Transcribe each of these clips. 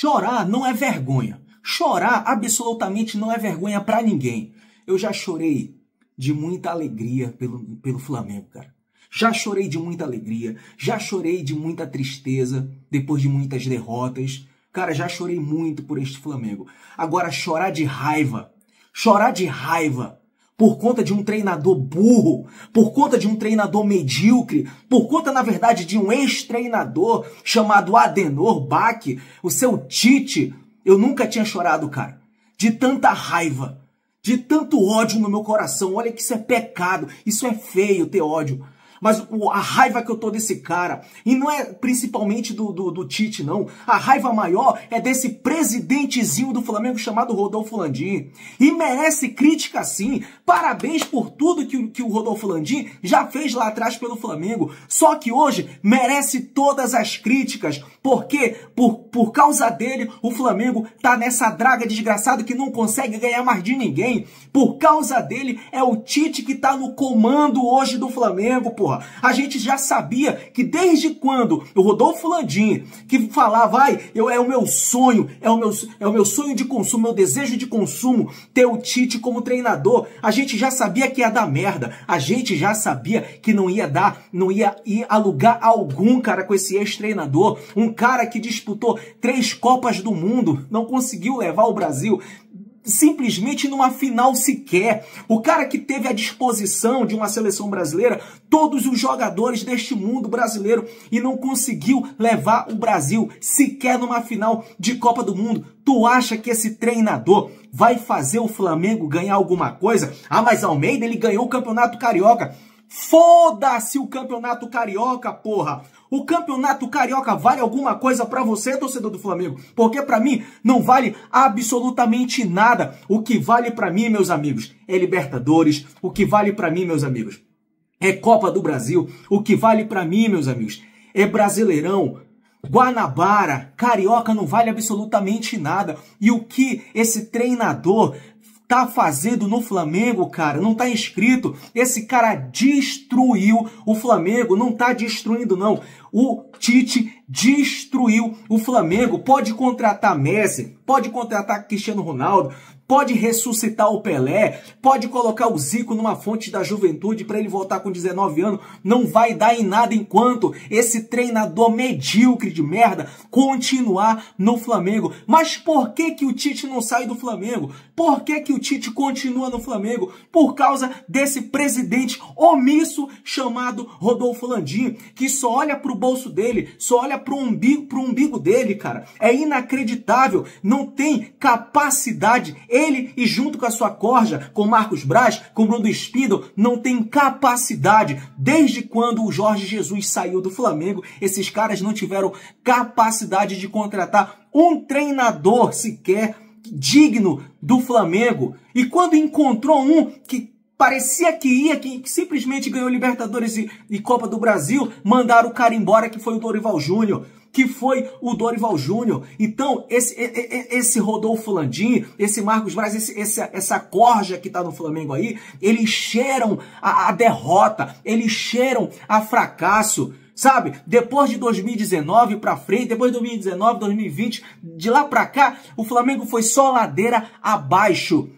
Chorar não é vergonha. Chorar absolutamente não é vergonha para ninguém. Eu já chorei de muita alegria pelo, pelo Flamengo, cara. Já chorei de muita alegria, já chorei de muita tristeza depois de muitas derrotas. Cara, já chorei muito por este Flamengo. Agora, chorar de raiva, chorar de raiva por conta de um treinador burro, por conta de um treinador medíocre, por conta, na verdade, de um ex-treinador chamado Adenor Bach, o seu Tite. Eu nunca tinha chorado, cara, de tanta raiva, de tanto ódio no meu coração. Olha que isso é pecado, isso é feio ter ódio mas a raiva que eu tô desse cara, e não é principalmente do, do, do Tite, não. A raiva maior é desse presidentezinho do Flamengo chamado Rodolfo Landim. E merece crítica sim. Parabéns por tudo que, que o Rodolfo Landim já fez lá atrás pelo Flamengo. Só que hoje merece todas as críticas, porque por, por causa dele o Flamengo tá nessa draga desgraçada que não consegue ganhar mais de ninguém. Por causa dele é o Tite que tá no comando hoje do Flamengo, pô porra. A gente já sabia que desde quando o Rodolfo Landim, que falava, vai, eu, é o meu sonho, é o meu, é o meu sonho de consumo, meu desejo de consumo, ter o Tite como treinador, a gente já sabia que ia dar merda. A gente já sabia que não ia dar, não ia ir a lugar algum, cara, com esse ex-treinador. Um cara que disputou três Copas do Mundo, não conseguiu levar o Brasil simplesmente numa final sequer. O cara que teve à disposição de uma seleção brasileira todos os jogadores deste mundo brasileiro e não conseguiu levar o Brasil sequer numa final de Copa do Mundo. Tu acha que esse treinador vai fazer o Flamengo ganhar alguma coisa? Ah, mas Almeida ele ganhou o Campeonato Carioca. Foda-se o Campeonato Carioca, porra! O Campeonato Carioca vale alguma coisa para você, torcedor do Flamengo? Porque para mim não vale absolutamente nada. O que vale para mim, meus amigos, é Libertadores. O que vale para mim, meus amigos, é Copa do Brasil. O que vale para mim, meus amigos, é Brasileirão, Guanabara, Carioca não vale absolutamente nada. E o que esse treinador tá fazendo no Flamengo, cara, não tá inscrito. Esse cara destruiu o Flamengo, não tá destruindo não. O Tite destruiu o Flamengo. Pode contratar Messi, pode contratar Cristiano Ronaldo, pode ressuscitar o Pelé, pode colocar o Zico numa fonte da juventude para ele voltar com 19 anos, não vai dar em nada enquanto esse treinador medíocre de merda continuar no Flamengo. Mas por que que o Tite não sai do Flamengo? Por que que o Tite continua no Flamengo? Por causa desse presidente omisso chamado Rodolfo Landim, que só olha pro bolso dele, só olha pro umbigo, pro umbigo dele, cara. É inacreditável, não tem capacidade ele e junto com a sua corja, com Marcos Braz, com Bruno Espido, não tem capacidade. Desde quando o Jorge Jesus saiu do Flamengo, esses caras não tiveram capacidade de contratar um treinador sequer digno do Flamengo. E quando encontrou um que parecia que ia, que simplesmente ganhou Libertadores e, e Copa do Brasil, mandaram o cara embora, que foi o Dorival Júnior que foi o Dorival Júnior. Então, esse, esse Rodolfo Landim, esse Marcos Braz, esse, essa, essa corja que está no Flamengo aí, eles cheiram a, a derrota, eles cheiram a fracasso sabe? Depois de 2019 para frente, depois de 2019, 2020, de lá para cá, o Flamengo foi só ladeira abaixo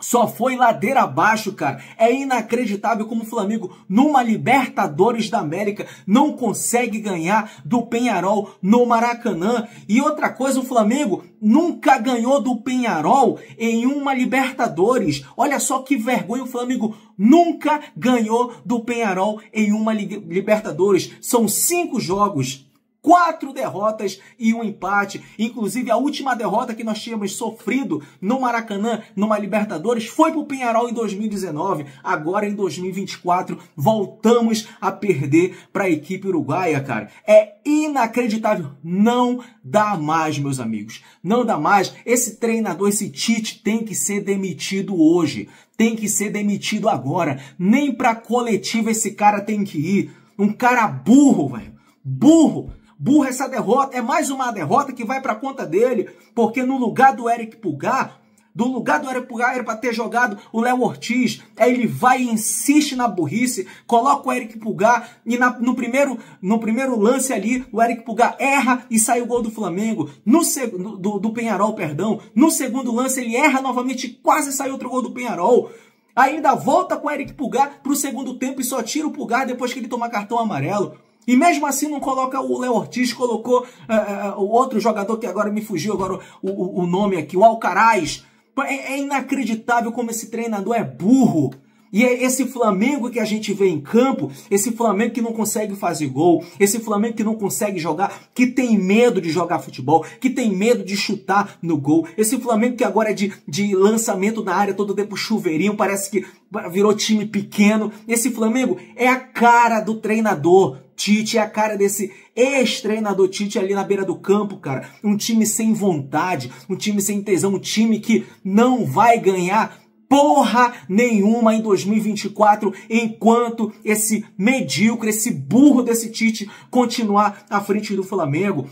só foi ladeira abaixo, cara. É inacreditável como o Flamengo, numa Libertadores da América, não consegue ganhar do Penharol no Maracanã. E outra coisa, o Flamengo nunca ganhou do Penharol em uma Libertadores. Olha só que vergonha, o Flamengo nunca ganhou do Penharol em uma Libertadores. São cinco jogos quatro derrotas e um empate. Inclusive, a última derrota que nós tínhamos sofrido no Maracanã, numa Libertadores, foi para o Penharol em 2019. Agora, em 2024, voltamos a perder para a equipe uruguaia, cara. É inacreditável. Não dá mais, meus amigos. Não dá mais. Esse treinador, esse Tite, tem que ser demitido hoje. Tem que ser demitido agora. Nem para coletiva esse cara tem que ir. Um cara burro, velho. Burro Burra essa derrota, é mais uma derrota que vai para conta dele, porque no lugar do Eric Pulgar, do lugar do Eric Pulgar era para ter jogado o Léo Ortiz. Aí ele vai e insiste na burrice, coloca o Eric Pulgar e na, no, primeiro, no primeiro lance ali, o Eric Pulgar erra e sai o gol do Flamengo. No seg, do, do Penharol, perdão. No segundo lance ele erra novamente, quase sai outro gol do Penharol. ainda volta com o Eric Pulgar o segundo tempo e só tira o Pulgar depois que ele tomar cartão amarelo. E mesmo assim não coloca o Léo Ortiz, colocou uh, uh, o outro jogador que agora me fugiu agora o, o, o nome aqui, o Alcaraz. É, é, inacreditável como esse treinador é burro. E é esse Flamengo que a gente vê em campo, esse Flamengo que não consegue fazer gol, esse Flamengo que não consegue jogar, que tem medo de jogar futebol, que tem medo de chutar no gol, esse Flamengo que agora é de, de lançamento na área todo tempo chuveirinho, parece que virou time pequeno. Esse Flamengo é a cara do treinador. Tite é a cara desse ex-treinador Tite ali na beira do campo, cara. Um time sem vontade, um time sem tesão, um time que não vai ganhar porra nenhuma em 2024 enquanto esse medíocre, esse burro desse Tite continuar à frente do Flamengo.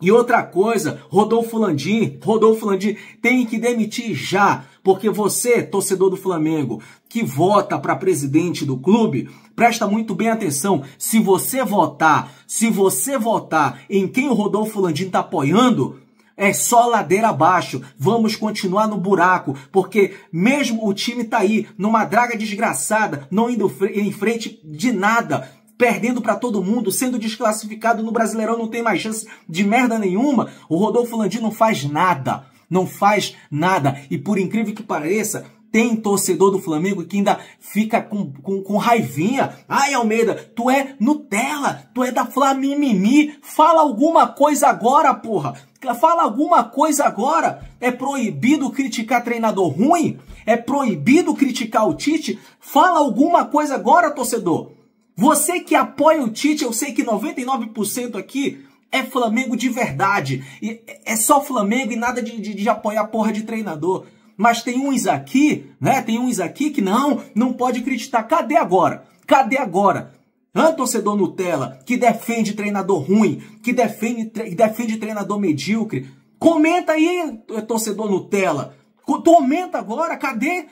E outra coisa, Rodolfo Landim, Rodolfo Landim tem que demitir já, porque você, torcedor do Flamengo, que vota para presidente do clube, presta muito bem atenção, se você votar, se você votar em quem o Rodolfo Landim está apoiando, é só ladeira abaixo. Vamos continuar no buraco, porque mesmo o time tá aí numa draga desgraçada, não indo em frente de nada perdendo para todo mundo, sendo desclassificado no Brasileirão, não tem mais chance de merda nenhuma. O Rodolfo Landim não faz nada, não faz nada. E por incrível que pareça, tem torcedor do Flamengo que ainda fica com, com, com, raivinha. Ai, Almeida, tu é Nutella, tu é da Flamimimi. Fala alguma coisa agora, porra. Fala alguma coisa agora. É proibido criticar treinador ruim? É proibido criticar o Tite? Fala alguma coisa agora, torcedor. Você que apoia o Tite, eu sei que 99% aqui é Flamengo de verdade. E é só Flamengo e nada de, de, de apoiar porra de treinador. Mas tem uns aqui, né? Tem uns aqui que não, não pode acreditar. Cadê agora? Cadê agora? Hã, torcedor Nutella, que defende treinador ruim, que defende, tre defende treinador medíocre. Comenta aí, torcedor Nutella. Comenta agora, cadê?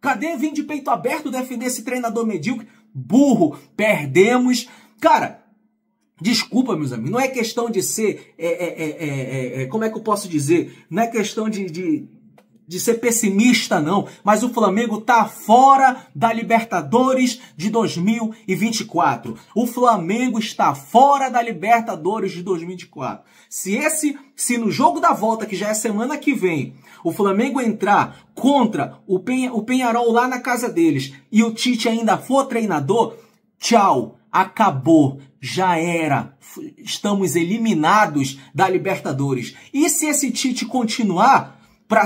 Cadê vir de peito aberto defender esse treinador medíocre? burro, perdemos. Cara, Desculpa, meus amigos, não é questão de ser. É, é, é, como é que eu posso dizer? Não é questão de, de de ser pessimista, não, mas o Flamengo tá fora da Libertadores de 2024. O Flamengo está fora da Libertadores de 2024. Se esse, se no jogo da volta, que já é semana que vem, o Flamengo entrar contra o, Penha, o Penharol lá na casa deles e o Tite ainda for treinador, tchau, acabou, já era, estamos eliminados da Libertadores. E se esse Tite continuar? para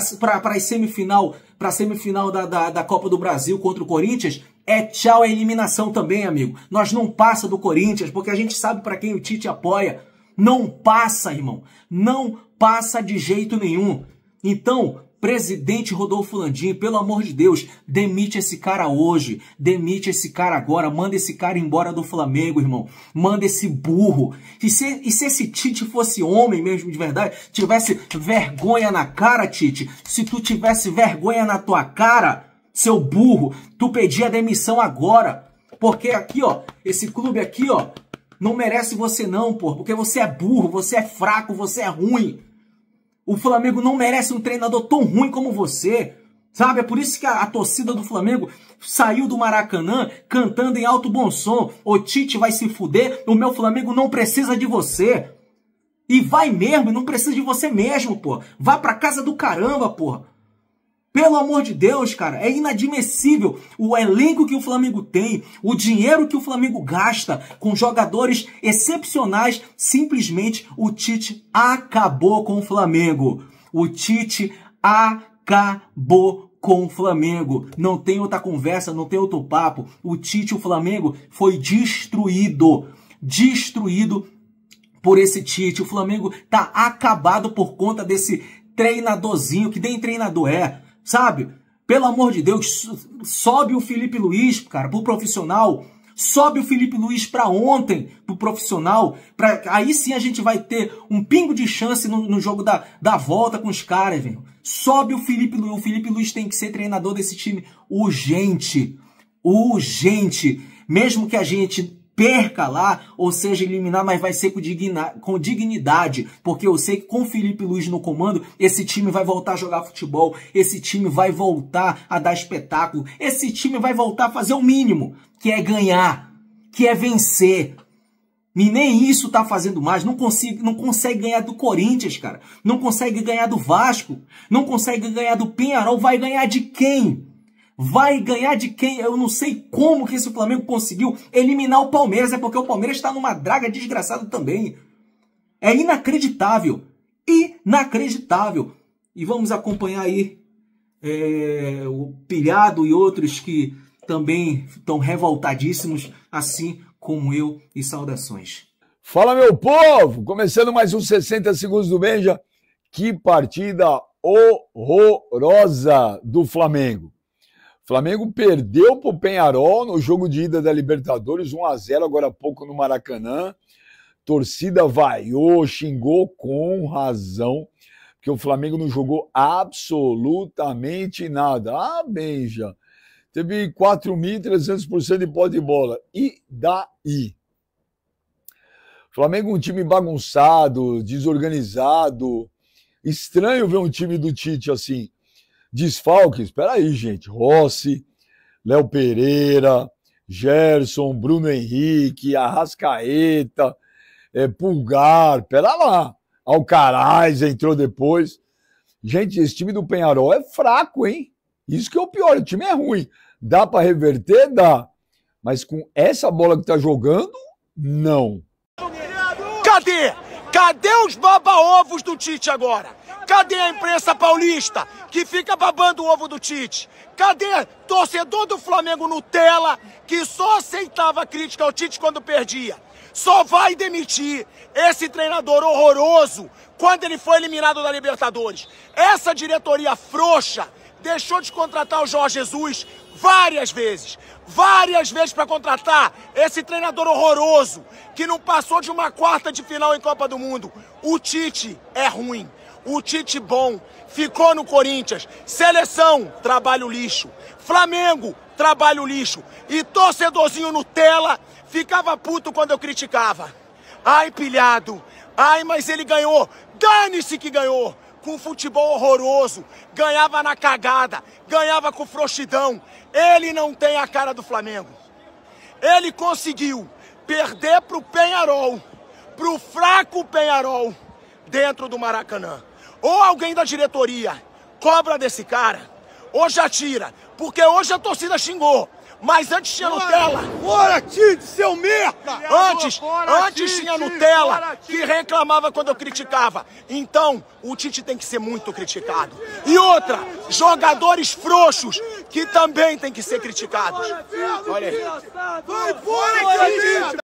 a semifinal, a semifinal da, da, da Copa do Brasil contra o Corinthians, é tchau a é eliminação também, amigo. Nós não passa do Corinthians, porque a gente sabe para quem o Tite apoia. Não passa, irmão. Não passa de jeito nenhum. Então, Presidente Rodolfo Landim, pelo amor de Deus, demite esse cara hoje, demite esse cara agora, manda esse cara embora do Flamengo, irmão, manda esse burro. E se, e se esse Tite fosse homem mesmo de verdade, tivesse vergonha na cara, Tite, se tu tivesse vergonha na tua cara, seu burro, tu pedia demissão agora. Porque aqui, ó, esse clube aqui, ó, não merece você não, pô, porque você é burro, você é fraco, você é ruim. O Flamengo não merece um treinador tão ruim como você. Sabe? É por isso que a, a torcida do Flamengo saiu do Maracanã cantando em alto bom som. O Tite vai se fuder, o meu Flamengo não precisa de você. E vai mesmo, não precisa de você mesmo, pô. Vá pra casa do caramba, porra. Pelo amor de Deus, cara, é inadmissível o elenco que o Flamengo tem, o dinheiro que o Flamengo gasta com jogadores excepcionais. Simplesmente o Tite acabou com o Flamengo. O Tite acabou com o Flamengo. Não tem outra conversa, não tem outro papo. O Tite, o Flamengo, foi destruído. Destruído por esse Tite. O Flamengo tá acabado por conta desse treinadorzinho, que nem treinador é sabe? Pelo amor de Deus, sobe o Felipe Luiz, cara, pro profissional. Sobe o Felipe Luiz para ontem, pro profissional. Pra, aí sim a gente vai ter um pingo de chance no, no jogo da, da volta com os caras, velho. Sobe o Felipe Luiz. O Felipe Luiz tem que ser treinador desse time urgente. Urgente. Mesmo que a gente perca lá, ou seja, eliminar, mas vai ser com, digna, com dignidade, porque eu sei que com Felipe Luiz no comando, esse time vai voltar a jogar futebol, esse time vai voltar a dar espetáculo, esse time vai voltar a fazer o mínimo, que é ganhar, que é vencer. E nem isso tá fazendo mais. Não, consigo, não consegue ganhar do Corinthians, cara. Não consegue ganhar do Vasco. Não consegue ganhar do Penharol. Vai ganhar de quem? Vai ganhar de quem? Eu não sei como que esse Flamengo conseguiu eliminar o Palmeiras. É porque o Palmeiras está numa draga desgraçada também. É inacreditável. Inacreditável. E vamos acompanhar aí é, o Pilhado e outros que também estão revoltadíssimos, assim como eu. E saudações. Fala, meu povo! Começando mais uns 60 segundos do Benja. Que partida horrorosa do Flamengo. Flamengo perdeu para o Penharol no jogo de ida da Libertadores, 1 a 0 agora há pouco no Maracanã. Torcida vaiou, xingou com razão, porque o Flamengo não jogou absolutamente nada. Ah, Benja, teve 4.300% de pó de bola. E daí? Flamengo um time bagunçado, desorganizado. Estranho ver um time do Tite assim. Desfalques, espera aí, gente. Rossi, Léo Pereira, Gerson, Bruno Henrique, Arrascaeta, é, Pulgar, pera lá. Alcaraz entrou depois. Gente, esse time do Penharol é fraco, hein? Isso que é o pior, o time é ruim. Dá para reverter? Dá. Mas com essa bola que tá jogando, não. Cadê? Cadê os baba-ovos do Tite agora? Cadê a imprensa paulista que fica babando o ovo do Tite? Cadê torcedor do Flamengo Nutella que só aceitava crítica ao Tite quando perdia? Só vai demitir esse treinador horroroso quando ele foi eliminado da Libertadores. Essa diretoria frouxa deixou de contratar o Jorge Jesus várias vezes várias vezes para contratar esse treinador horroroso que não passou de uma quarta de final em Copa do Mundo. O Tite é ruim o Tite bom, ficou no Corinthians. Seleção, trabalho lixo. Flamengo, trabalho lixo. E torcedorzinho Nutella ficava puto quando eu criticava. Ai, pilhado. Ai, mas ele ganhou. Dane-se que ganhou. Com futebol horroroso, ganhava na cagada, ganhava com frouxidão. Ele não tem a cara do Flamengo. Ele conseguiu perder pro Penharol, pro fraco Penharol, dentro do Maracanã. Ou alguém da diretoria cobra desse cara, ou já tira. Porque hoje a torcida xingou. Mas antes tinha fora, Nutella. Fora, Tite, seu merda! Antes, fora, antes Tite, tinha Nutella fora, que reclamava quando eu criticava. Então, o Tite tem que ser muito criticado. E outra, jogadores frouxos que também tem que ser criticados. Olha aí. Vai fora, Tite!